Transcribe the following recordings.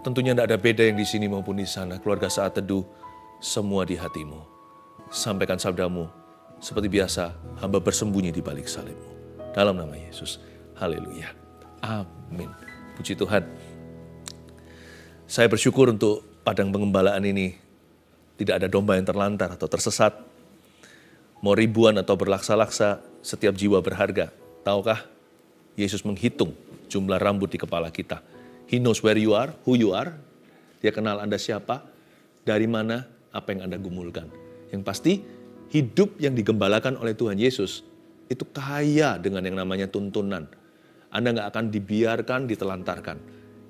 Tentunya tidak ada beda yang di sini maupun di sana. Keluarga saat teduh, semua di hatimu. Sampaikan sabdamu. Seperti biasa, hamba bersembunyi di balik salibmu. Dalam nama Yesus. Haleluya. Amin. Puji Tuhan. Saya bersyukur untuk padang pengembalaan ini. Tidak ada domba yang terlantar atau tersesat. Mau ribuan atau berlaksa-laksa, setiap jiwa berharga. Tahukah Yesus menghitung jumlah rambut di kepala kita He knows where you are, who you are. Dia kenal Anda siapa, dari mana, apa yang Anda gumulkan. Yang pasti, hidup yang digembalakan oleh Tuhan Yesus itu kaya dengan yang namanya tuntunan. Anda nggak akan dibiarkan, ditelantarkan.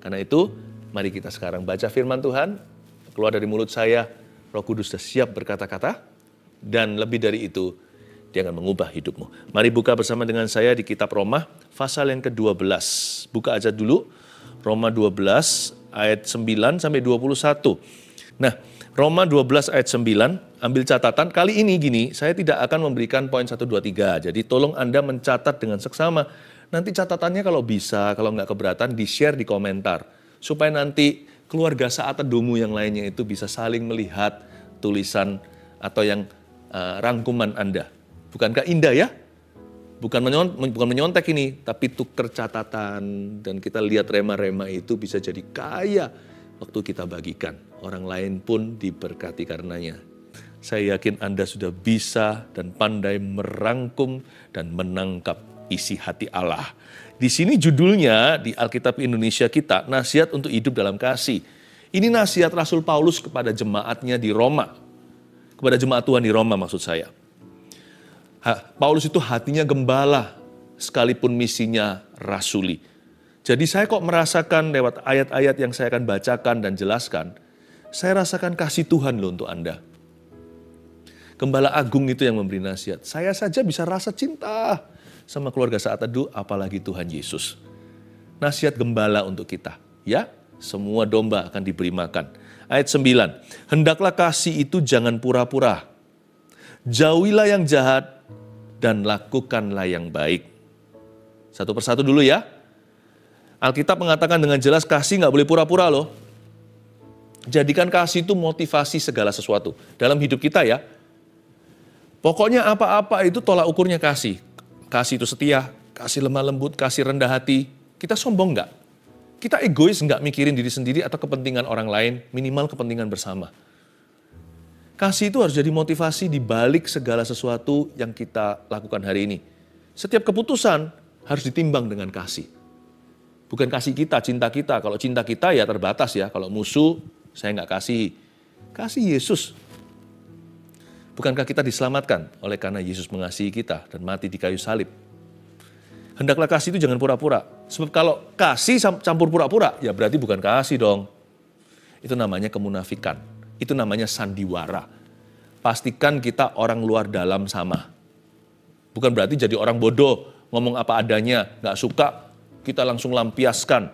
Karena itu, mari kita sekarang baca firman Tuhan. Keluar dari mulut saya, roh kudus sudah siap berkata-kata. Dan lebih dari itu, dia akan mengubah hidupmu. Mari buka bersama dengan saya di kitab Roma, pasal yang ke-12. Buka aja dulu Roma 12 ayat 9 sampai 21. Nah, Roma 12 ayat 9, ambil catatan. Kali ini gini, saya tidak akan memberikan poin 1, 2, 3. Jadi tolong Anda mencatat dengan seksama. Nanti catatannya kalau bisa, kalau nggak keberatan, di-share di komentar. Supaya nanti keluarga saat tedumu yang lainnya itu bisa saling melihat tulisan atau yang uh, rangkuman Anda. Bukankah indah ya? bukan menyontek, bukan menyontek ini, tapi tuker catatan dan kita lihat rema-rema itu bisa jadi kaya waktu kita bagikan. Orang lain pun diberkati karenanya. Saya yakin Anda sudah bisa dan pandai merangkum dan menangkap isi hati Allah. Di sini judulnya di Alkitab Indonesia kita, nasihat untuk hidup dalam kasih. Ini nasihat Rasul Paulus kepada jemaatnya di Roma. Kepada jemaat Tuhan di Roma maksud saya. Paulus itu hatinya gembala sekalipun misinya rasuli. Jadi saya kok merasakan lewat ayat-ayat yang saya akan bacakan dan jelaskan, saya rasakan kasih Tuhan loh untuk Anda. Gembala Agung itu yang memberi nasihat. Saya saja bisa rasa cinta sama keluarga saat teduh, apalagi Tuhan Yesus. Nasihat gembala untuk kita. Ya, semua domba akan diberi makan. Ayat 9, Hendaklah kasih itu jangan pura-pura. Jauhilah yang jahat dan lakukanlah yang baik. Satu persatu dulu ya. Alkitab mengatakan dengan jelas kasih nggak boleh pura-pura loh. Jadikan kasih itu motivasi segala sesuatu. Dalam hidup kita ya. Pokoknya apa-apa itu tolak ukurnya kasih. Kasih itu setia, kasih lemah lembut, kasih rendah hati. Kita sombong nggak? Kita egois nggak mikirin diri sendiri atau kepentingan orang lain, minimal kepentingan bersama. Kasih itu harus jadi motivasi di balik segala sesuatu yang kita lakukan hari ini. Setiap keputusan harus ditimbang dengan kasih. Bukan kasih kita, cinta kita. Kalau cinta kita ya terbatas ya. Kalau musuh, saya nggak kasih. Kasih Yesus. Bukankah kita diselamatkan oleh karena Yesus mengasihi kita dan mati di kayu salib? Hendaklah kasih itu jangan pura-pura. Sebab kalau kasih campur pura-pura, ya berarti bukan kasih dong. Itu namanya kemunafikan. Itu namanya sandiwara. Pastikan kita orang luar dalam sama. Bukan berarti jadi orang bodoh, ngomong apa adanya, nggak suka, kita langsung lampiaskan.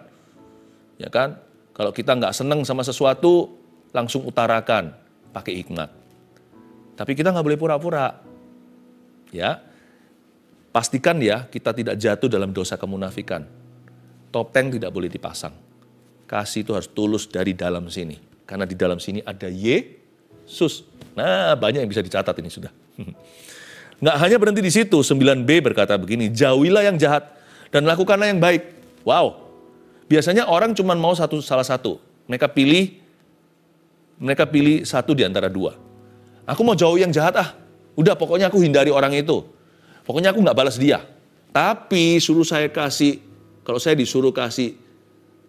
Ya kan? Kalau kita nggak seneng sama sesuatu, langsung utarakan pakai hikmat. Tapi kita nggak boleh pura-pura. Ya, pastikan ya kita tidak jatuh dalam dosa kemunafikan. Topeng tidak boleh dipasang. Kasih itu harus tulus dari dalam sini. Karena di dalam sini ada Yesus. Nah, banyak yang bisa dicatat ini sudah. Nggak hanya berhenti di situ, 9b berkata begini, jauhilah yang jahat dan lakukanlah yang baik. Wow, biasanya orang cuma mau satu salah satu. Mereka pilih mereka pilih satu di antara dua. Aku mau jauh yang jahat ah, udah pokoknya aku hindari orang itu. Pokoknya aku nggak balas dia. Tapi suruh saya kasih, kalau saya disuruh kasih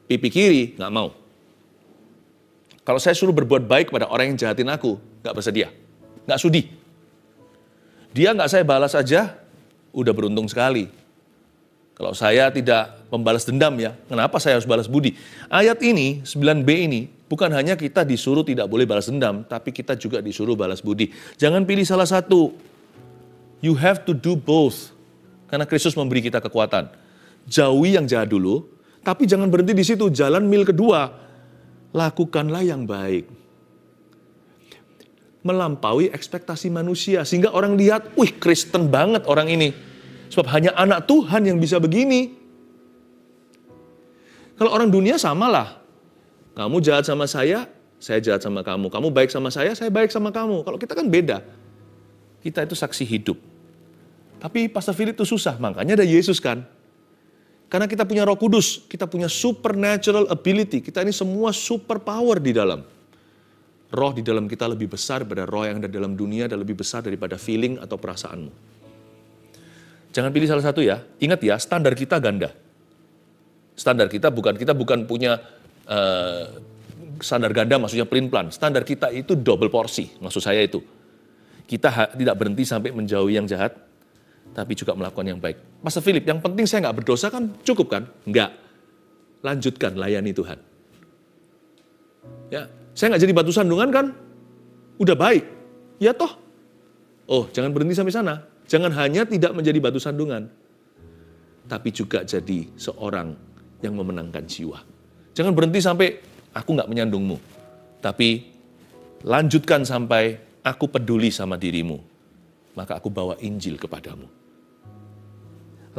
pipi kiri, nggak mau. Kalau saya suruh berbuat baik kepada orang yang jahatin aku, nggak bersedia, nggak sudi. Dia nggak saya balas aja, udah beruntung sekali. Kalau saya tidak membalas dendam ya, kenapa saya harus balas budi? Ayat ini, 9b ini, bukan hanya kita disuruh tidak boleh balas dendam, tapi kita juga disuruh balas budi. Jangan pilih salah satu. You have to do both. Karena Kristus memberi kita kekuatan. Jauhi yang jahat dulu, tapi jangan berhenti di situ. Jalan mil kedua, lakukanlah yang baik. Melampaui ekspektasi manusia. Sehingga orang lihat, wih Kristen banget orang ini. Sebab hanya anak Tuhan yang bisa begini. Kalau orang dunia samalah. Kamu jahat sama saya, saya jahat sama kamu. Kamu baik sama saya, saya baik sama kamu. Kalau kita kan beda. Kita itu saksi hidup. Tapi Pastor Philip itu susah, makanya ada Yesus kan. Karena kita punya roh kudus, kita punya supernatural ability, kita ini semua super power di dalam. Roh di dalam kita lebih besar daripada roh yang ada dalam dunia dan lebih besar daripada feeling atau perasaanmu. Jangan pilih salah satu ya. Ingat ya, standar kita ganda. Standar kita bukan kita bukan punya uh, standar ganda maksudnya plain plan. Standar kita itu double porsi, maksud saya itu. Kita tidak berhenti sampai menjauhi yang jahat, tapi juga melakukan yang baik. Pastor Philip, yang penting saya nggak berdosa kan cukup kan? Enggak. Lanjutkan layani Tuhan. Ya, saya nggak jadi batu sandungan kan? Udah baik. Ya toh. Oh, jangan berhenti sampai sana. Jangan hanya tidak menjadi batu sandungan. Tapi juga jadi seorang yang memenangkan jiwa. Jangan berhenti sampai aku nggak menyandungmu. Tapi lanjutkan sampai aku peduli sama dirimu maka aku bawa Injil kepadamu.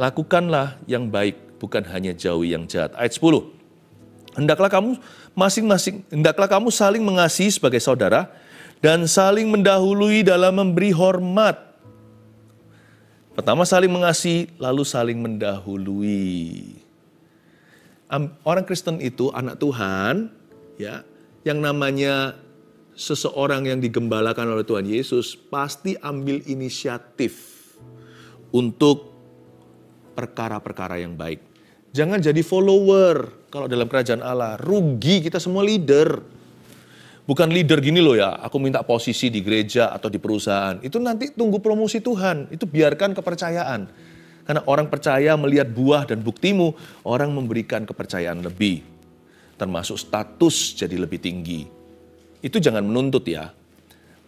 Lakukanlah yang baik, bukan hanya jauhi yang jahat. Ayat 10. Hendaklah kamu masing-masing, hendaklah kamu saling mengasihi sebagai saudara dan saling mendahului dalam memberi hormat. Pertama saling mengasihi, lalu saling mendahului. Orang Kristen itu anak Tuhan, ya, yang namanya seseorang yang digembalakan oleh Tuhan Yesus pasti ambil inisiatif untuk perkara-perkara yang baik. Jangan jadi follower kalau dalam kerajaan Allah. Rugi kita semua leader. Bukan leader gini loh ya, aku minta posisi di gereja atau di perusahaan. Itu nanti tunggu promosi Tuhan, itu biarkan kepercayaan. Karena orang percaya melihat buah dan buktimu, orang memberikan kepercayaan lebih. Termasuk status jadi lebih tinggi itu jangan menuntut ya.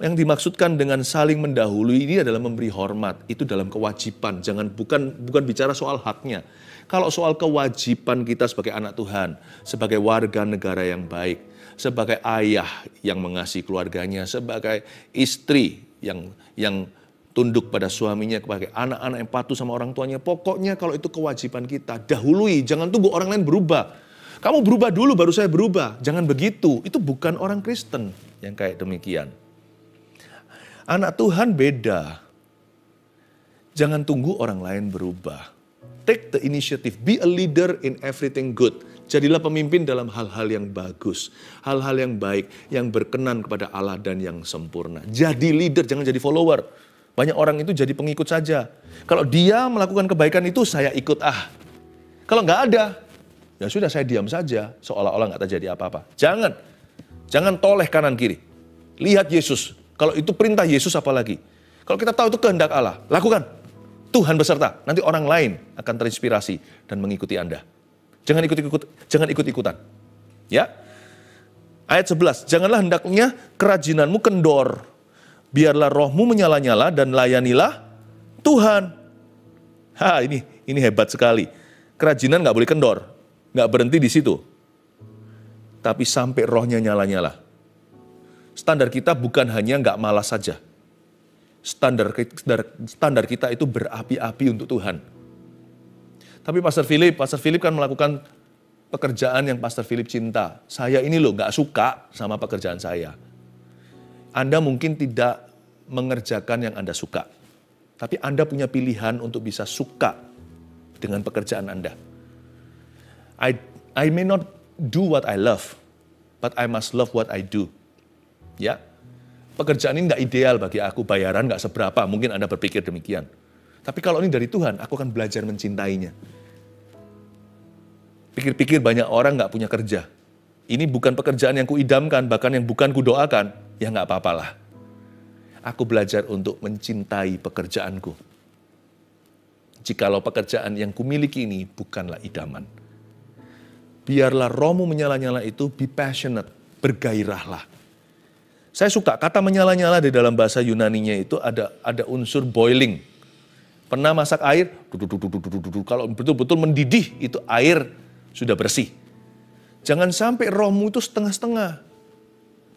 Yang dimaksudkan dengan saling mendahului ini adalah memberi hormat, itu dalam kewajiban, jangan bukan bukan bicara soal haknya. Kalau soal kewajiban kita sebagai anak Tuhan, sebagai warga negara yang baik, sebagai ayah yang mengasihi keluarganya, sebagai istri yang yang tunduk pada suaminya, sebagai anak-anak yang patuh sama orang tuanya. Pokoknya kalau itu kewajiban kita, dahului, jangan tunggu orang lain berubah. Kamu berubah dulu baru saya berubah. Jangan begitu. Itu bukan orang Kristen yang kayak demikian. Anak Tuhan beda. Jangan tunggu orang lain berubah. Take the initiative. Be a leader in everything good. Jadilah pemimpin dalam hal-hal yang bagus, hal-hal yang baik, yang berkenan kepada Allah dan yang sempurna. Jadi leader, jangan jadi follower. Banyak orang itu jadi pengikut saja. Kalau dia melakukan kebaikan itu, saya ikut ah. Kalau nggak ada, Ya sudah saya diam saja, seolah-olah nggak terjadi apa-apa. Jangan, jangan toleh kanan kiri. Lihat Yesus. Kalau itu perintah Yesus apalagi. Kalau kita tahu itu kehendak Allah, lakukan. Tuhan beserta. Nanti orang lain akan terinspirasi dan mengikuti Anda. Jangan ikut ikut jangan ikut ikutan. Ya. Ayat 11, janganlah hendaknya kerajinanmu kendor. Biarlah rohmu menyala-nyala dan layanilah Tuhan. Ha, ini ini hebat sekali. Kerajinan nggak boleh kendor. Nggak berhenti di situ. Tapi sampai rohnya nyala-nyala. Standar kita bukan hanya nggak malas saja. Standar, standar, standar kita itu berapi-api untuk Tuhan. Tapi Pastor Philip, Pastor Philip kan melakukan pekerjaan yang Pastor Philip cinta. Saya ini loh nggak suka sama pekerjaan saya. Anda mungkin tidak mengerjakan yang Anda suka. Tapi Anda punya pilihan untuk bisa suka dengan pekerjaan Anda. I, I may not do what I love, but I must love what I do. Ya, pekerjaan ini tidak ideal bagi aku, bayaran nggak seberapa, mungkin Anda berpikir demikian. Tapi kalau ini dari Tuhan, aku akan belajar mencintainya. Pikir-pikir banyak orang nggak punya kerja. Ini bukan pekerjaan yang kuidamkan, bahkan yang bukan kudoakan. Ya nggak apa-apalah. Aku belajar untuk mencintai pekerjaanku. Jikalau pekerjaan yang kumiliki ini bukanlah idaman biarlah rohmu menyala-nyala itu be passionate, bergairahlah. Saya suka kata menyala-nyala di dalam bahasa Yunaninya itu ada ada unsur boiling. Pernah masak air, kalau betul-betul mendidih itu air sudah bersih. Jangan sampai rohmu itu setengah-setengah.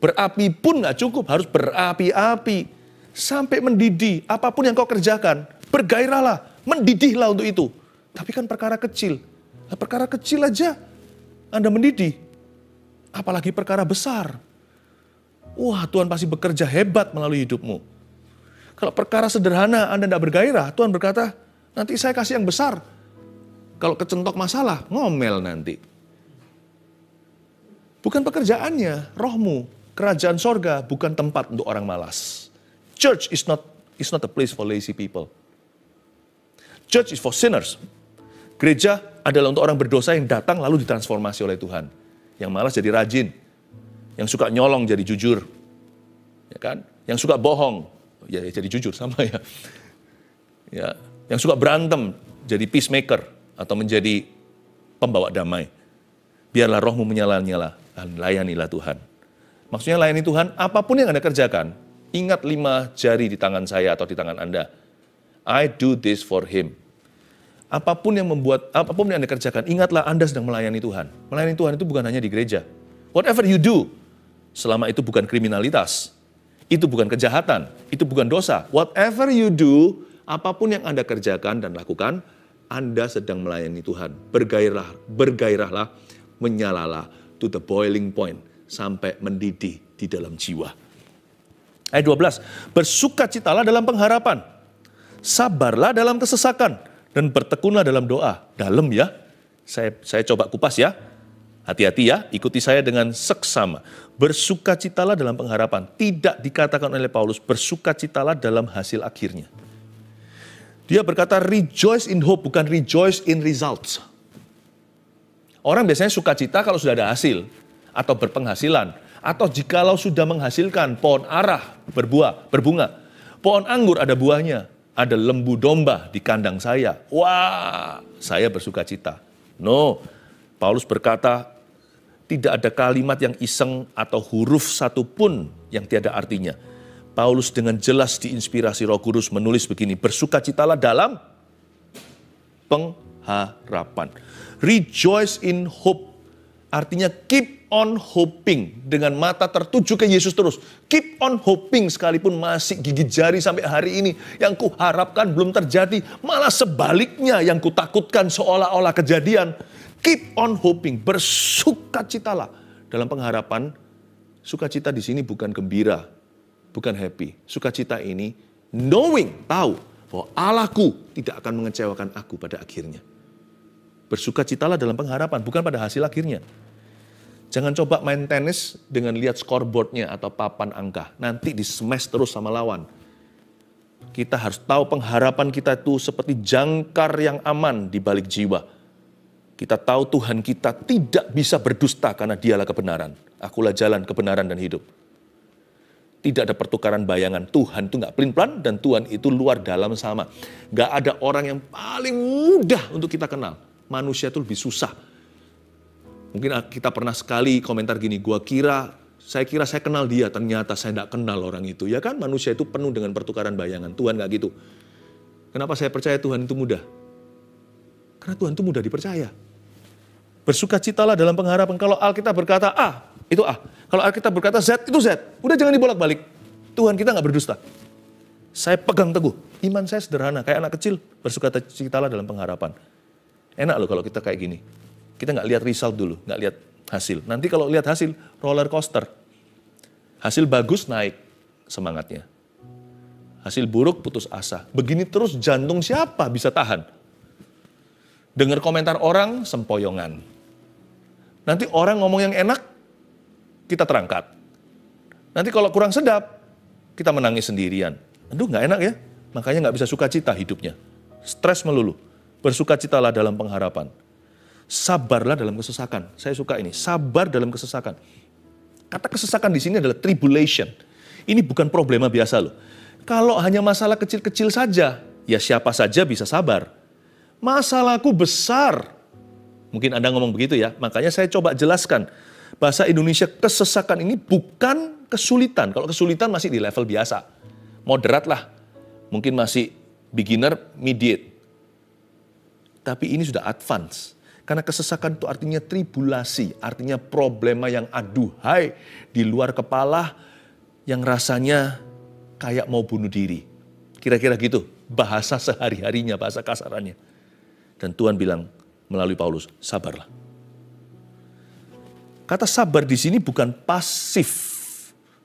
Berapi pun nggak cukup, harus berapi-api. Sampai mendidih, apapun yang kau kerjakan, bergairahlah, mendidihlah untuk itu. Tapi kan perkara kecil, nah, perkara kecil aja anda mendidih. Apalagi perkara besar. Wah Tuhan pasti bekerja hebat melalui hidupmu. Kalau perkara sederhana Anda tidak bergairah, Tuhan berkata, nanti saya kasih yang besar. Kalau kecentok masalah, ngomel nanti. Bukan pekerjaannya, rohmu. Kerajaan sorga bukan tempat untuk orang malas. Church is not is not a place for lazy people. Church is for sinners. Gereja adalah untuk orang berdosa yang datang lalu ditransformasi oleh Tuhan. Yang malas jadi rajin, yang suka nyolong jadi jujur. Ya kan? Yang suka bohong, ya, jadi jujur sama ya. Ya, yang suka berantem jadi peacemaker atau menjadi pembawa damai. Biarlah rohmu menyala-nyala dan layanilah Tuhan. Maksudnya layani Tuhan apapun yang Anda kerjakan. Ingat lima jari di tangan saya atau di tangan Anda. I do this for him apapun yang membuat apapun yang Anda kerjakan, ingatlah Anda sedang melayani Tuhan. Melayani Tuhan itu bukan hanya di gereja. Whatever you do, selama itu bukan kriminalitas, itu bukan kejahatan, itu bukan dosa. Whatever you do, apapun yang Anda kerjakan dan lakukan, Anda sedang melayani Tuhan. Bergairah, bergairahlah, menyalalah to the boiling point sampai mendidih di dalam jiwa. Ayat 12, bersukacitalah dalam pengharapan, sabarlah dalam kesesakan, dan bertekunlah dalam doa. Dalam ya. Saya saya coba kupas ya. Hati-hati ya, ikuti saya dengan seksama. Bersukacitalah dalam pengharapan. Tidak dikatakan oleh Paulus, bersukacitalah dalam hasil akhirnya. Dia berkata rejoice in hope, bukan rejoice in results. Orang biasanya sukacita kalau sudah ada hasil atau berpenghasilan atau jikalau sudah menghasilkan pohon arah berbuah, berbunga. Pohon anggur ada buahnya, ada lembu domba di kandang saya. Wah, saya bersuka cita. No, Paulus berkata, tidak ada kalimat yang iseng atau huruf satupun yang tiada artinya. Paulus dengan jelas diinspirasi roh kudus menulis begini, bersuka bersukacitalah dalam pengharapan. Rejoice in hope, artinya keep on hoping dengan mata tertuju ke Yesus terus. Keep on hoping sekalipun masih gigi jari sampai hari ini. Yang kuharapkan belum terjadi. Malah sebaliknya yang ku takutkan seolah-olah kejadian. Keep on hoping. bersuka Bersukacitalah dalam pengharapan. Sukacita di sini bukan gembira, bukan happy. Sukacita ini knowing, tahu bahwa Allahku tidak akan mengecewakan aku pada akhirnya. bersuka Bersukacitalah dalam pengharapan, bukan pada hasil akhirnya. Jangan coba main tenis dengan lihat scoreboardnya atau papan angka. Nanti di smash terus sama lawan. Kita harus tahu pengharapan kita itu seperti jangkar yang aman di balik jiwa. Kita tahu Tuhan kita tidak bisa berdusta karena dialah kebenaran. Akulah jalan kebenaran dan hidup. Tidak ada pertukaran bayangan. Tuhan itu nggak pelin-pelan dan Tuhan itu luar dalam sama. Nggak ada orang yang paling mudah untuk kita kenal. Manusia itu lebih susah Mungkin ah, kita pernah sekali komentar gini, gua kira saya kira saya kenal dia, ternyata saya tidak kenal orang itu. Ya kan manusia itu penuh dengan pertukaran bayangan. Tuhan nggak gitu. Kenapa saya percaya Tuhan itu mudah? Karena Tuhan itu mudah dipercaya. bersuka Bersukacitalah dalam pengharapan. Kalau Alkitab berkata A, itu A. Kalau Alkitab berkata Z, itu Z. Udah jangan dibolak-balik. Tuhan kita nggak berdusta. Saya pegang teguh. Iman saya sederhana, kayak anak kecil. bersuka Bersukacitalah dalam pengharapan. Enak loh kalau kita kayak gini. Kita nggak lihat result dulu, nggak lihat hasil. Nanti kalau lihat hasil, roller coaster. Hasil bagus naik semangatnya. Hasil buruk putus asa. Begini terus jantung siapa bisa tahan? Dengar komentar orang, sempoyongan. Nanti orang ngomong yang enak, kita terangkat. Nanti kalau kurang sedap, kita menangis sendirian. Aduh nggak enak ya, makanya nggak bisa suka cita hidupnya. Stres melulu, Bersuka bersukacitalah dalam pengharapan sabarlah dalam kesesakan. Saya suka ini, sabar dalam kesesakan. Kata kesesakan di sini adalah tribulation. Ini bukan problema biasa loh. Kalau hanya masalah kecil-kecil saja, ya siapa saja bisa sabar. Masalahku besar. Mungkin Anda ngomong begitu ya, makanya saya coba jelaskan. Bahasa Indonesia kesesakan ini bukan kesulitan. Kalau kesulitan masih di level biasa. Moderat lah. Mungkin masih beginner, mediate. Tapi ini sudah advance karena kesesakan itu artinya tribulasi, artinya problema yang aduhai di luar kepala yang rasanya kayak mau bunuh diri. Kira-kira gitu bahasa sehari-harinya, bahasa kasarannya. Dan Tuhan bilang melalui Paulus, sabarlah. Kata sabar di sini bukan pasif,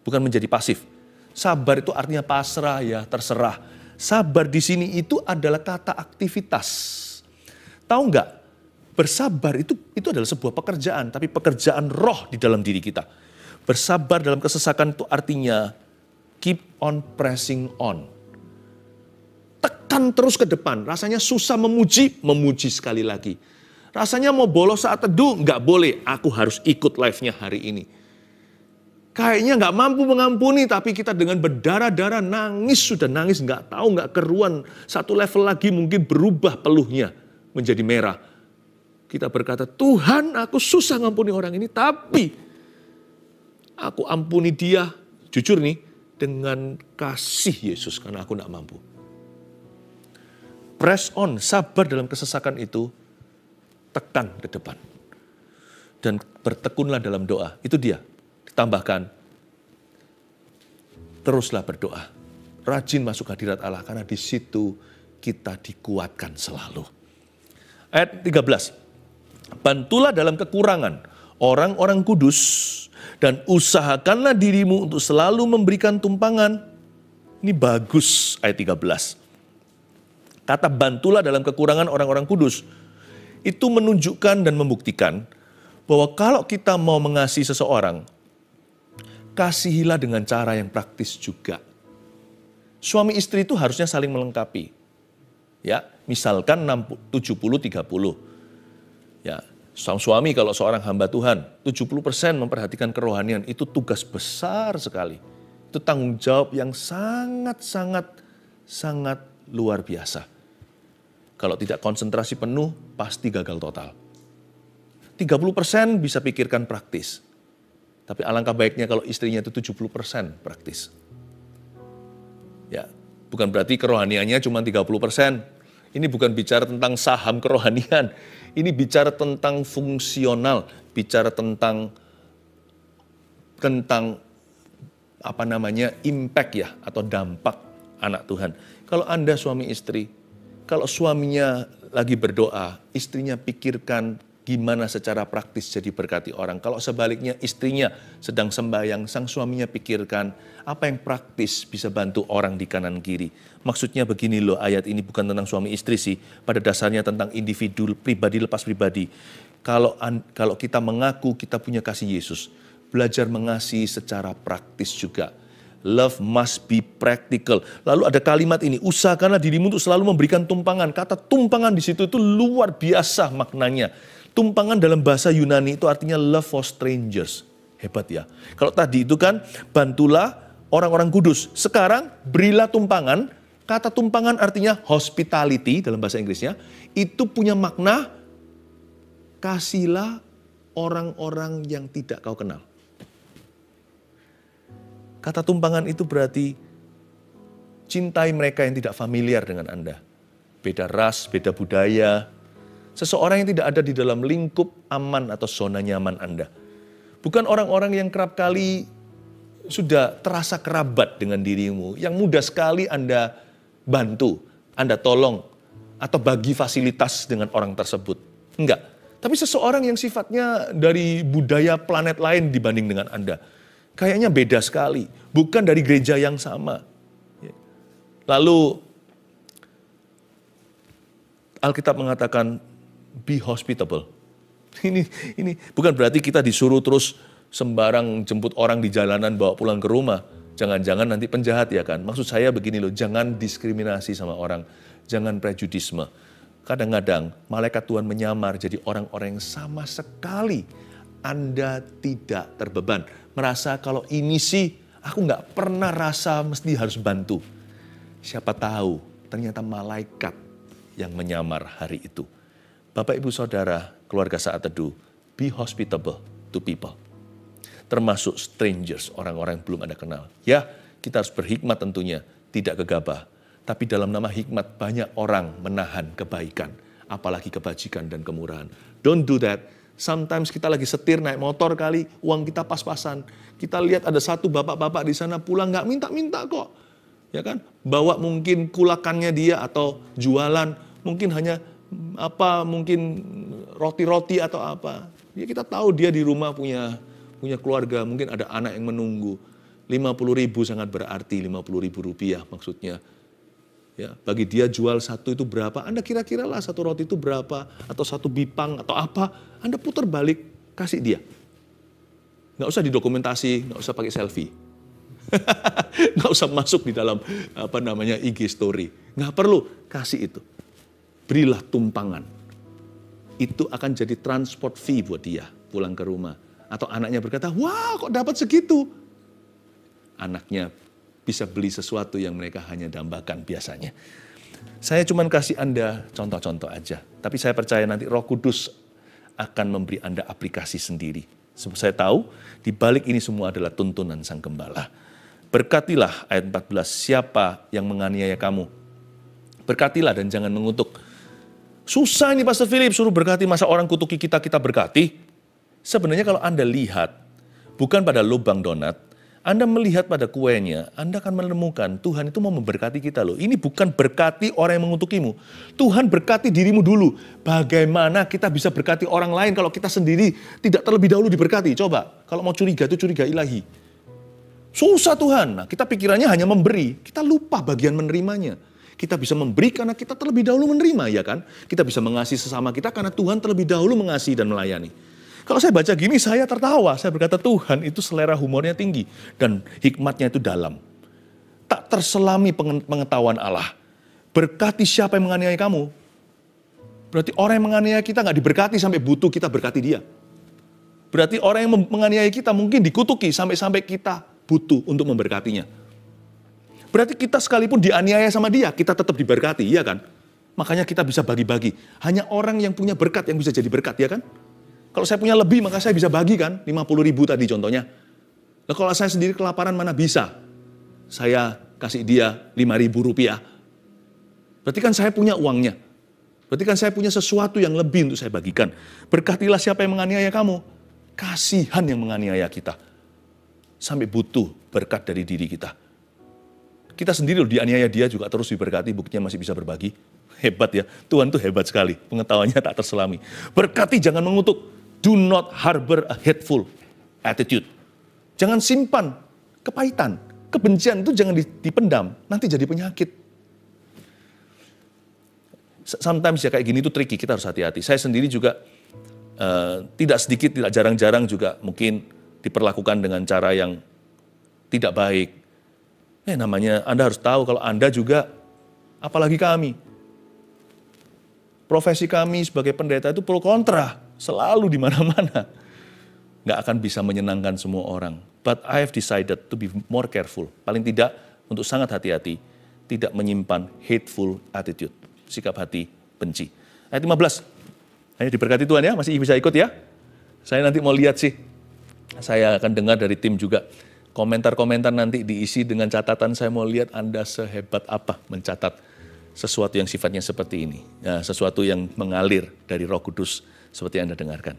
bukan menjadi pasif. Sabar itu artinya pasrah ya, terserah. Sabar di sini itu adalah kata aktivitas. Tahu nggak Bersabar itu itu adalah sebuah pekerjaan, tapi pekerjaan roh di dalam diri kita. Bersabar dalam kesesakan itu artinya keep on pressing on. Tekan terus ke depan, rasanya susah memuji, memuji sekali lagi. Rasanya mau bolos saat teduh, nggak boleh, aku harus ikut live-nya hari ini kayaknya nggak mampu mengampuni, tapi kita dengan berdarah-darah nangis, sudah nangis, nggak tahu, nggak keruan. Satu level lagi mungkin berubah peluhnya menjadi merah kita berkata, Tuhan aku susah ngampuni orang ini, tapi aku ampuni dia, jujur nih, dengan kasih Yesus, karena aku tidak mampu. Press on, sabar dalam kesesakan itu, tekan ke depan. Dan bertekunlah dalam doa, itu dia. Ditambahkan, teruslah berdoa. Rajin masuk hadirat Allah, karena di situ kita dikuatkan selalu. Ayat 13, Bantulah dalam kekurangan orang-orang kudus dan usahakanlah dirimu untuk selalu memberikan tumpangan. Ini bagus ayat 13. Kata bantulah dalam kekurangan orang-orang kudus. Itu menunjukkan dan membuktikan bahwa kalau kita mau mengasihi seseorang, kasihilah dengan cara yang praktis juga. Suami istri itu harusnya saling melengkapi. Ya, misalkan 70 30. Ya, sang suami kalau seorang hamba Tuhan, 70% memperhatikan kerohanian itu tugas besar sekali. Itu tanggung jawab yang sangat-sangat sangat luar biasa. Kalau tidak konsentrasi penuh, pasti gagal total. 30% bisa pikirkan praktis. Tapi alangkah baiknya kalau istrinya itu 70% praktis. Ya, bukan berarti kerohaniannya cuma 30%. Ini bukan bicara tentang saham kerohanian. Ini bicara tentang fungsional, bicara tentang tentang apa namanya impact ya atau dampak anak Tuhan. Kalau Anda suami istri, kalau suaminya lagi berdoa, istrinya pikirkan gimana secara praktis jadi berkati orang. Kalau sebaliknya istrinya sedang sembahyang, sang suaminya pikirkan apa yang praktis bisa bantu orang di kanan kiri. Maksudnya begini loh ayat ini bukan tentang suami istri sih, pada dasarnya tentang individu pribadi lepas pribadi. Kalau kalau kita mengaku kita punya kasih Yesus, belajar mengasihi secara praktis juga. Love must be practical. Lalu ada kalimat ini, usahakanlah dirimu untuk selalu memberikan tumpangan. Kata tumpangan di situ itu luar biasa maknanya Tumpangan dalam bahasa Yunani itu artinya love for strangers. Hebat ya. Kalau tadi itu kan bantulah orang-orang kudus. Sekarang berilah tumpangan. Kata tumpangan artinya hospitality dalam bahasa Inggrisnya. Itu punya makna kasihlah orang-orang yang tidak kau kenal. Kata tumpangan itu berarti cintai mereka yang tidak familiar dengan Anda. Beda ras, beda budaya, Seseorang yang tidak ada di dalam lingkup aman atau zona nyaman Anda. Bukan orang-orang yang kerap kali sudah terasa kerabat dengan dirimu, yang mudah sekali Anda bantu, Anda tolong, atau bagi fasilitas dengan orang tersebut. Enggak. Tapi seseorang yang sifatnya dari budaya planet lain dibanding dengan Anda. Kayaknya beda sekali. Bukan dari gereja yang sama. Lalu Alkitab mengatakan be hospitable. Ini ini bukan berarti kita disuruh terus sembarang jemput orang di jalanan bawa pulang ke rumah. Jangan-jangan nanti penjahat ya kan. Maksud saya begini loh, jangan diskriminasi sama orang. Jangan prejudisme. Kadang-kadang malaikat Tuhan menyamar jadi orang-orang yang sama sekali Anda tidak terbeban. Merasa kalau ini sih aku nggak pernah rasa mesti harus bantu. Siapa tahu ternyata malaikat yang menyamar hari itu. Bapak Ibu Saudara, keluarga saat teduh, be hospitable to people. Termasuk strangers, orang-orang yang belum Anda kenal. Ya, kita harus berhikmat tentunya, tidak gegabah. Tapi dalam nama hikmat banyak orang menahan kebaikan, apalagi kebajikan dan kemurahan. Don't do that. Sometimes kita lagi setir naik motor kali, uang kita pas-pasan. Kita lihat ada satu bapak-bapak di sana pulang nggak minta-minta kok. Ya kan? Bawa mungkin kulakannya dia atau jualan, mungkin hanya apa mungkin roti-roti atau apa. Ya kita tahu dia di rumah punya punya keluarga, mungkin ada anak yang menunggu. 50 ribu sangat berarti, 50 ribu rupiah maksudnya. Ya, bagi dia jual satu itu berapa, Anda kira-kira lah satu roti itu berapa, atau satu bipang, atau apa. Anda putar balik, kasih dia. Nggak usah didokumentasi, nggak usah pakai selfie. nggak usah masuk di dalam apa namanya IG story. Nggak perlu, kasih itu berilah tumpangan. Itu akan jadi transport fee buat dia pulang ke rumah. Atau anaknya berkata, wow kok dapat segitu? Anaknya bisa beli sesuatu yang mereka hanya dambakan biasanya. Saya cuma kasih Anda contoh-contoh aja. Tapi saya percaya nanti roh kudus akan memberi Anda aplikasi sendiri. Saya tahu di balik ini semua adalah tuntunan sang gembala. Berkatilah ayat 14, siapa yang menganiaya kamu? Berkatilah dan jangan mengutuk Susah ini Pastor Philip suruh berkati, masa orang kutuki kita, kita berkati? Sebenarnya kalau Anda lihat, bukan pada lubang donat, Anda melihat pada kuenya, Anda akan menemukan Tuhan itu mau memberkati kita loh. Ini bukan berkati orang yang mengutukimu. Tuhan berkati dirimu dulu. Bagaimana kita bisa berkati orang lain kalau kita sendiri tidak terlebih dahulu diberkati? Coba, kalau mau curiga itu curiga ilahi. Susah Tuhan. Nah, kita pikirannya hanya memberi, kita lupa bagian menerimanya. Kita bisa memberi karena kita terlebih dahulu menerima, ya kan? Kita bisa mengasihi sesama kita karena Tuhan terlebih dahulu mengasihi dan melayani. Kalau saya baca gini, saya tertawa. Saya berkata, Tuhan itu selera humornya tinggi dan hikmatnya itu dalam. Tak terselami pengetahuan Allah. Berkati siapa yang menganiaya kamu. Berarti orang yang menganiaya kita nggak diberkati sampai butuh kita berkati dia. Berarti orang yang menganiaya kita mungkin dikutuki sampai-sampai kita butuh untuk memberkatinya. Berarti kita sekalipun dianiaya sama dia, kita tetap diberkati, iya kan? Makanya kita bisa bagi-bagi. Hanya orang yang punya berkat yang bisa jadi berkat, ya kan? Kalau saya punya lebih, maka saya bisa bagi kan? 50 ribu tadi contohnya. Nah, kalau saya sendiri kelaparan mana bisa? Saya kasih dia 5 ribu rupiah. Berarti kan saya punya uangnya. Berarti kan saya punya sesuatu yang lebih untuk saya bagikan. Berkatilah siapa yang menganiaya kamu. Kasihan yang menganiaya kita. Sampai butuh berkat dari diri kita. Kita sendiri loh dianiaya dia juga terus diberkati, buktinya masih bisa berbagi. Hebat ya, Tuhan tuh hebat sekali, pengetahuannya tak terselami. Berkati jangan mengutuk, do not harbor a hateful attitude. Jangan simpan kepahitan, kebencian itu jangan dipendam, nanti jadi penyakit. Sometimes ya kayak gini itu tricky, kita harus hati-hati. Saya sendiri juga uh, tidak sedikit, tidak jarang-jarang juga mungkin diperlakukan dengan cara yang tidak baik Eh namanya Anda harus tahu kalau Anda juga, apalagi kami. Profesi kami sebagai pendeta itu pro kontra, selalu di mana-mana. Nggak akan bisa menyenangkan semua orang. But I have decided to be more careful. Paling tidak untuk sangat hati-hati, tidak menyimpan hateful attitude, sikap hati benci. Ayat 15, hanya diberkati Tuhan ya, masih bisa ikut ya. Saya nanti mau lihat sih, saya akan dengar dari tim juga. Komentar-komentar nanti diisi dengan catatan saya mau lihat Anda sehebat apa mencatat sesuatu yang sifatnya seperti ini. Ya, sesuatu yang mengalir dari roh kudus seperti yang Anda dengarkan.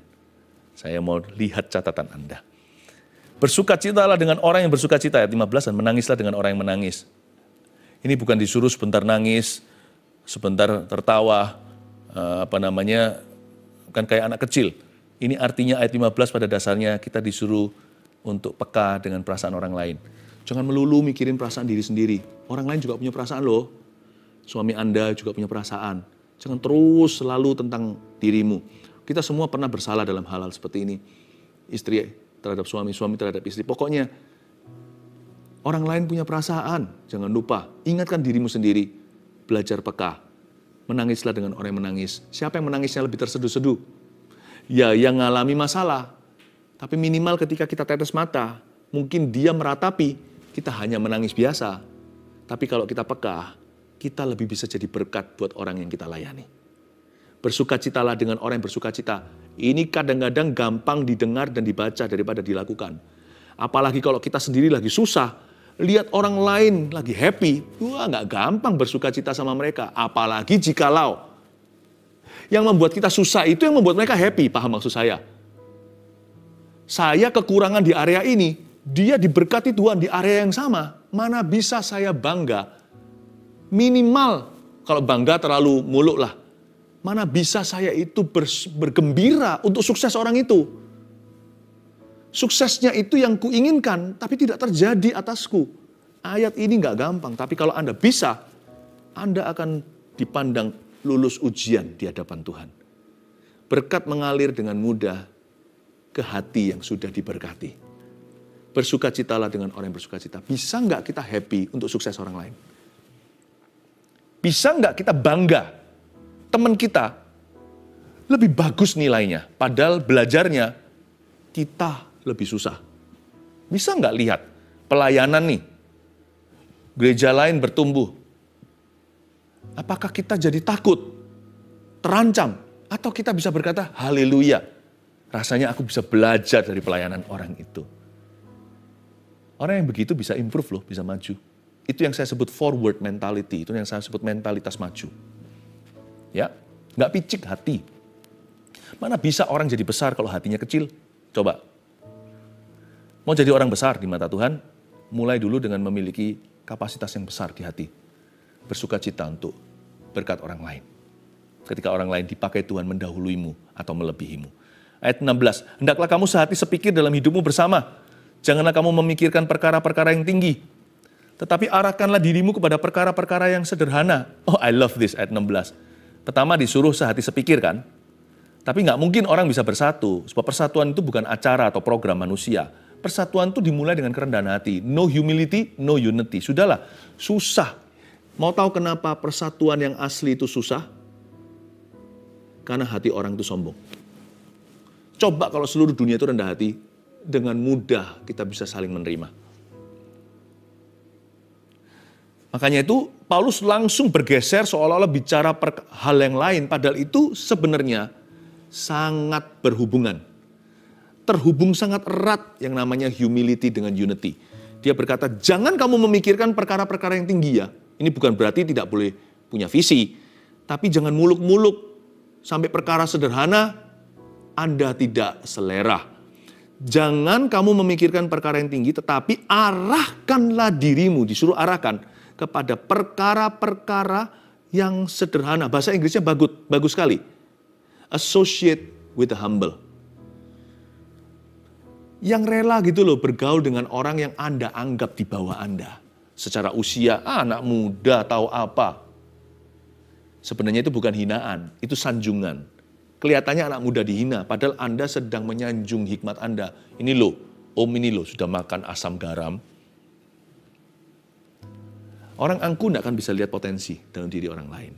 Saya mau lihat catatan Anda. Bersuka Bersukacitalah dengan orang yang bersuka cita ayat 15 dan menangislah dengan orang yang menangis. Ini bukan disuruh sebentar nangis, sebentar tertawa, eh, apa namanya, bukan kayak anak kecil. Ini artinya ayat 15 pada dasarnya kita disuruh untuk peka dengan perasaan orang lain. Jangan melulu mikirin perasaan diri sendiri. Orang lain juga punya perasaan loh. Suami Anda juga punya perasaan. Jangan terus selalu tentang dirimu. Kita semua pernah bersalah dalam hal-hal seperti ini. Istri terhadap suami, suami terhadap istri. Pokoknya orang lain punya perasaan. Jangan lupa, ingatkan dirimu sendiri. Belajar peka. Menangislah dengan orang yang menangis. Siapa yang menangisnya lebih terseduh-seduh? Ya, yang mengalami masalah tapi minimal ketika kita tetes mata, mungkin dia meratapi, kita hanya menangis biasa. Tapi kalau kita peka, kita lebih bisa jadi berkat buat orang yang kita layani. Bersukacitalah dengan orang yang bersukacita. Ini kadang-kadang gampang didengar dan dibaca daripada dilakukan. Apalagi kalau kita sendiri lagi susah, lihat orang lain lagi happy, wah nggak gampang bersukacita sama mereka. Apalagi jikalau yang membuat kita susah itu yang membuat mereka happy, paham maksud saya? saya kekurangan di area ini, dia diberkati Tuhan di area yang sama, mana bisa saya bangga? Minimal kalau bangga terlalu muluk lah. Mana bisa saya itu ber, bergembira untuk sukses orang itu? Suksesnya itu yang kuinginkan, tapi tidak terjadi atasku. Ayat ini nggak gampang, tapi kalau Anda bisa, Anda akan dipandang lulus ujian di hadapan Tuhan. Berkat mengalir dengan mudah ke hati yang sudah diberkati. Bersukacitalah dengan orang yang bersukacita. Bisa nggak kita happy untuk sukses orang lain? Bisa nggak kita bangga teman kita lebih bagus nilainya, padahal belajarnya kita lebih susah. Bisa nggak lihat pelayanan nih? Gereja lain bertumbuh. Apakah kita jadi takut, terancam, atau kita bisa berkata haleluya? Rasanya aku bisa belajar dari pelayanan orang itu. Orang yang begitu bisa improve loh, bisa maju. Itu yang saya sebut forward mentality, itu yang saya sebut mentalitas maju. Ya, nggak picik hati. Mana bisa orang jadi besar kalau hatinya kecil? Coba. Mau jadi orang besar di mata Tuhan, mulai dulu dengan memiliki kapasitas yang besar di hati. Bersuka cita untuk berkat orang lain. Ketika orang lain dipakai Tuhan mendahuluimu atau melebihimu ayat 16. Hendaklah kamu sehati sepikir dalam hidupmu bersama. Janganlah kamu memikirkan perkara-perkara yang tinggi. Tetapi arahkanlah dirimu kepada perkara-perkara yang sederhana. Oh, I love this ayat 16. Pertama disuruh sehati sepikir kan. Tapi nggak mungkin orang bisa bersatu. Sebab persatuan itu bukan acara atau program manusia. Persatuan itu dimulai dengan kerendahan hati. No humility, no unity. Sudahlah, susah. Mau tahu kenapa persatuan yang asli itu susah? Karena hati orang itu sombong. Coba kalau seluruh dunia itu rendah hati, dengan mudah kita bisa saling menerima. Makanya itu Paulus langsung bergeser seolah-olah bicara per hal yang lain padahal itu sebenarnya sangat berhubungan. Terhubung sangat erat yang namanya humility dengan unity. Dia berkata, "Jangan kamu memikirkan perkara-perkara yang tinggi ya. Ini bukan berarti tidak boleh punya visi, tapi jangan muluk-muluk sampai perkara sederhana anda tidak selera. Jangan kamu memikirkan perkara yang tinggi, tetapi arahkanlah dirimu, disuruh arahkan kepada perkara-perkara yang sederhana. Bahasa Inggrisnya bagus, bagus sekali. Associate with the humble. Yang rela gitu loh bergaul dengan orang yang Anda anggap di bawah Anda. Secara usia, ah, anak muda tahu apa. Sebenarnya itu bukan hinaan, itu sanjungan kelihatannya anak muda dihina, padahal Anda sedang menyanjung hikmat Anda. Ini loh, om ini loh sudah makan asam garam. Orang angku tidak akan bisa lihat potensi dalam diri orang lain.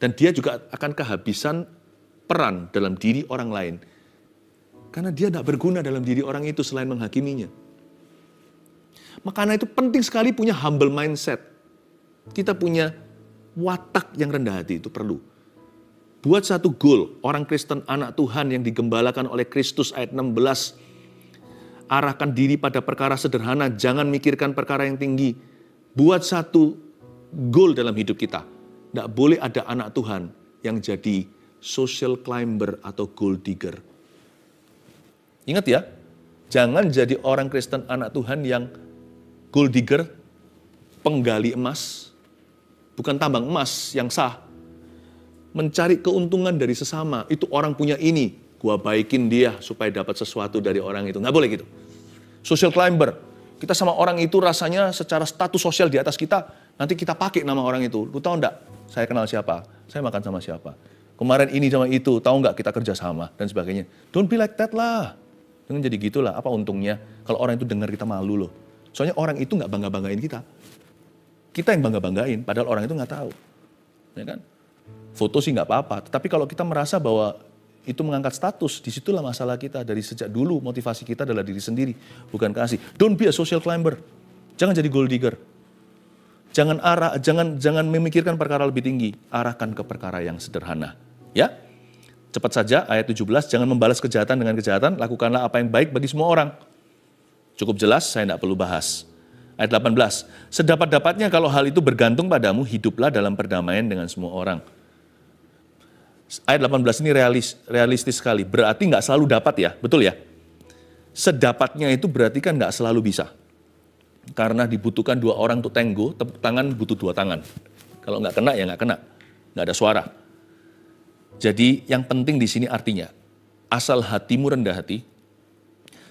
Dan dia juga akan kehabisan peran dalam diri orang lain. Karena dia tidak berguna dalam diri orang itu selain menghakiminya. Makanya itu penting sekali punya humble mindset. Kita punya watak yang rendah hati itu perlu buat satu goal orang Kristen anak Tuhan yang digembalakan oleh Kristus ayat 16 arahkan diri pada perkara sederhana jangan mikirkan perkara yang tinggi buat satu goal dalam hidup kita tidak boleh ada anak Tuhan yang jadi social climber atau gold digger ingat ya jangan jadi orang Kristen anak Tuhan yang gold digger penggali emas bukan tambang emas yang sah mencari keuntungan dari sesama. Itu orang punya ini, gua baikin dia supaya dapat sesuatu dari orang itu. Nggak boleh gitu. Social climber, kita sama orang itu rasanya secara status sosial di atas kita, nanti kita pakai nama orang itu. Lu tahu enggak? Saya kenal siapa? Saya makan sama siapa? Kemarin ini sama itu, tahu nggak kita kerja sama dan sebagainya. Don't be like that lah. Jangan jadi gitulah. Apa untungnya kalau orang itu dengar kita malu loh. Soalnya orang itu nggak bangga banggain kita. Kita yang bangga banggain, padahal orang itu nggak tahu, ya kan? Foto sih nggak apa-apa, tapi kalau kita merasa bahwa itu mengangkat status, disitulah masalah kita. Dari sejak dulu motivasi kita adalah diri sendiri, bukan kasih. Don't be a social climber. Jangan jadi gold digger. Jangan arah, jangan jangan memikirkan perkara lebih tinggi. Arahkan ke perkara yang sederhana. Ya, cepat saja ayat 17, jangan membalas kejahatan dengan kejahatan, lakukanlah apa yang baik bagi semua orang. Cukup jelas, saya tidak perlu bahas. Ayat 18, sedapat-dapatnya kalau hal itu bergantung padamu, hiduplah dalam perdamaian dengan semua orang ayat 18 ini realis, realistis sekali. Berarti nggak selalu dapat ya, betul ya? Sedapatnya itu berarti kan nggak selalu bisa. Karena dibutuhkan dua orang untuk tenggo, tepuk tangan butuh dua tangan. Kalau nggak kena ya nggak kena, nggak ada suara. Jadi yang penting di sini artinya, asal hatimu rendah hati,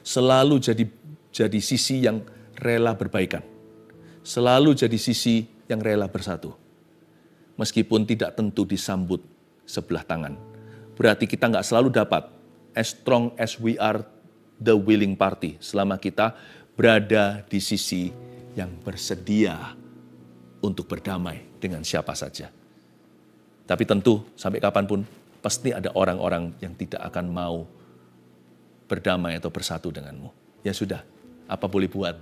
selalu jadi jadi sisi yang rela berbaikan. Selalu jadi sisi yang rela bersatu. Meskipun tidak tentu disambut sebelah tangan. Berarti kita nggak selalu dapat as strong as we are the willing party selama kita berada di sisi yang bersedia untuk berdamai dengan siapa saja. Tapi tentu sampai kapanpun pasti ada orang-orang yang tidak akan mau berdamai atau bersatu denganmu. Ya sudah, apa boleh buat?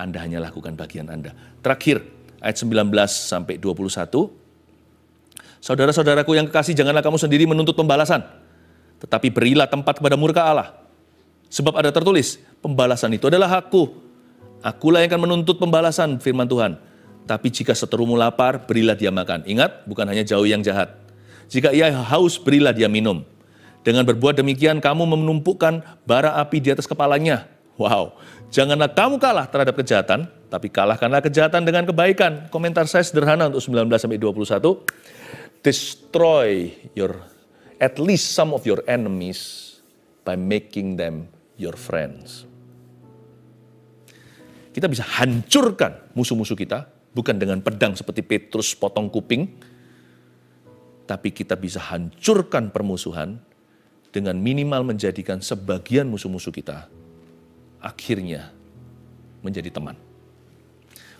Anda hanya lakukan bagian Anda. Terakhir, ayat 19 sampai 21. Saudara-saudaraku yang kekasih, janganlah kamu sendiri menuntut pembalasan, tetapi berilah tempat kepada murka Allah. Sebab ada tertulis, pembalasan itu adalah hakku. Akulah yang akan menuntut pembalasan, firman Tuhan. Tapi jika seterumu lapar, berilah dia makan. Ingat, bukan hanya jauh yang jahat. Jika ia haus, berilah dia minum. Dengan berbuat demikian, kamu menumpukkan bara api di atas kepalanya. Wow, janganlah kamu kalah terhadap kejahatan, tapi kalahkanlah kejahatan dengan kebaikan. Komentar saya sederhana untuk 19 21 destroy your at least some of your enemies by making them your friends. Kita bisa hancurkan musuh-musuh kita bukan dengan pedang seperti Petrus potong kuping, tapi kita bisa hancurkan permusuhan dengan minimal menjadikan sebagian musuh-musuh kita akhirnya menjadi teman.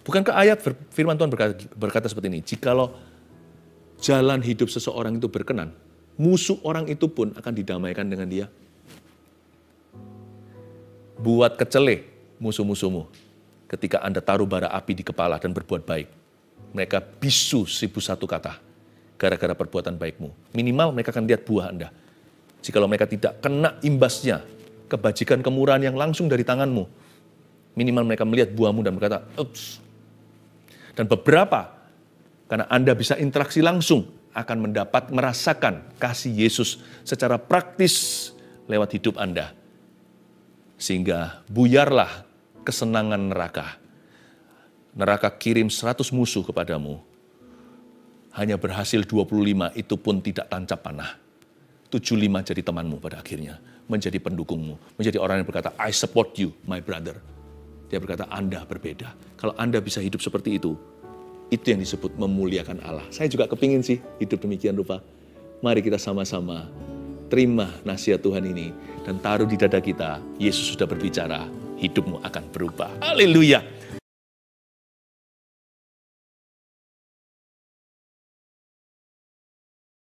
Bukankah ayat firman Tuhan berkata, berkata seperti ini? Jikalau jalan hidup seseorang itu berkenan, musuh orang itu pun akan didamaikan dengan dia. Buat kecele musuh-musuhmu ketika Anda taruh bara api di kepala dan berbuat baik. Mereka bisu seribu satu kata gara-gara perbuatan baikmu. Minimal mereka akan lihat buah Anda. Jikalau mereka tidak kena imbasnya, kebajikan kemurahan yang langsung dari tanganmu, minimal mereka melihat buahmu dan berkata, Ups. Dan beberapa karena Anda bisa interaksi langsung, akan mendapat merasakan kasih Yesus secara praktis lewat hidup Anda. Sehingga buyarlah kesenangan neraka. Neraka kirim 100 musuh kepadamu. Hanya berhasil 25, itu pun tidak tancap panah. 75 jadi temanmu pada akhirnya, menjadi pendukungmu, menjadi orang yang berkata, I support you, my brother. Dia berkata, Anda berbeda. Kalau Anda bisa hidup seperti itu, itu yang disebut memuliakan Allah. Saya juga kepingin sih hidup demikian rupa. Mari kita sama-sama terima nasihat Tuhan ini dan taruh di dada kita. Yesus sudah berbicara, hidupmu akan berubah. Haleluya!